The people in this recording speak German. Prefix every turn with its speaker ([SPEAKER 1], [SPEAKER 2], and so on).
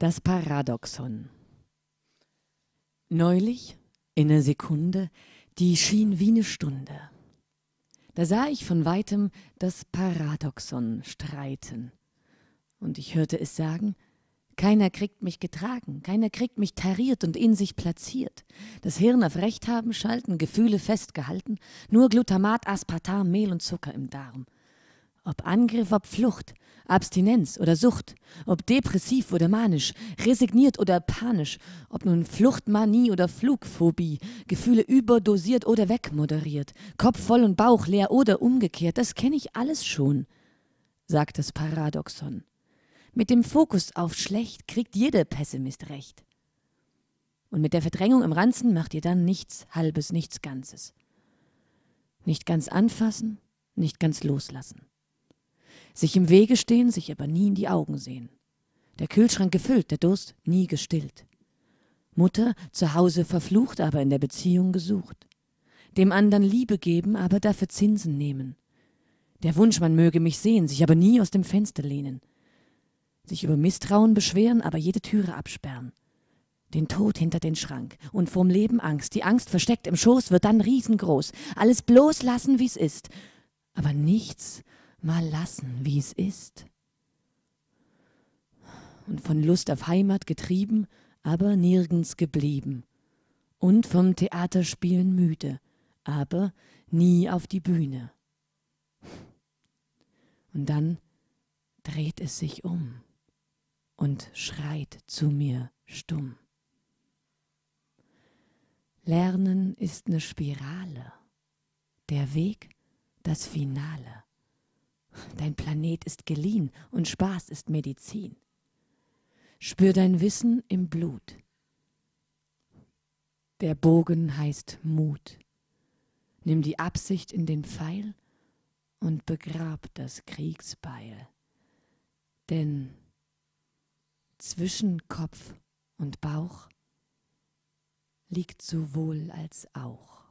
[SPEAKER 1] Das Paradoxon. Neulich, in einer Sekunde, die schien wie eine Stunde. Da sah ich von weitem das Paradoxon streiten. Und ich hörte es sagen, keiner kriegt mich getragen, keiner kriegt mich tariert und in sich platziert. Das Hirn auf Recht haben, schalten, Gefühle festgehalten, nur Glutamat, Aspartam, Mehl und Zucker im Darm. Ob Angriff, ob Flucht, Abstinenz oder Sucht, ob depressiv oder manisch, resigniert oder panisch, ob nun Fluchtmanie oder Flugphobie, Gefühle überdosiert oder wegmoderiert, Kopf voll und Bauch leer oder umgekehrt, das kenne ich alles schon, sagt das Paradoxon. Mit dem Fokus auf schlecht kriegt jeder Pessimist recht. Und mit der Verdrängung im Ranzen macht ihr dann nichts Halbes, nichts Ganzes. Nicht ganz anfassen, nicht ganz loslassen sich im Wege stehen, sich aber nie in die Augen sehen. Der Kühlschrank gefüllt, der Durst nie gestillt. Mutter zu Hause verflucht, aber in der Beziehung gesucht. Dem anderen Liebe geben, aber dafür Zinsen nehmen. Der Wunsch, man möge mich sehen, sich aber nie aus dem Fenster lehnen. Sich über Misstrauen beschweren, aber jede Türe absperren. Den Tod hinter den Schrank und vorm Leben Angst. Die Angst versteckt im Schoß wird dann riesengroß. Alles bloß lassen, wie's ist. Aber nichts mal lassen, wie es ist. Und von Lust auf Heimat getrieben, aber nirgends geblieben. Und vom Theaterspielen müde, aber nie auf die Bühne. Und dann dreht es sich um und schreit zu mir stumm. Lernen ist eine Spirale, der Weg das Finale. Dein Planet ist geliehen und Spaß ist Medizin. Spür dein Wissen im Blut. Der Bogen heißt Mut. Nimm die Absicht in den Pfeil und begrab das Kriegsbeil. Denn zwischen Kopf und Bauch liegt sowohl als auch.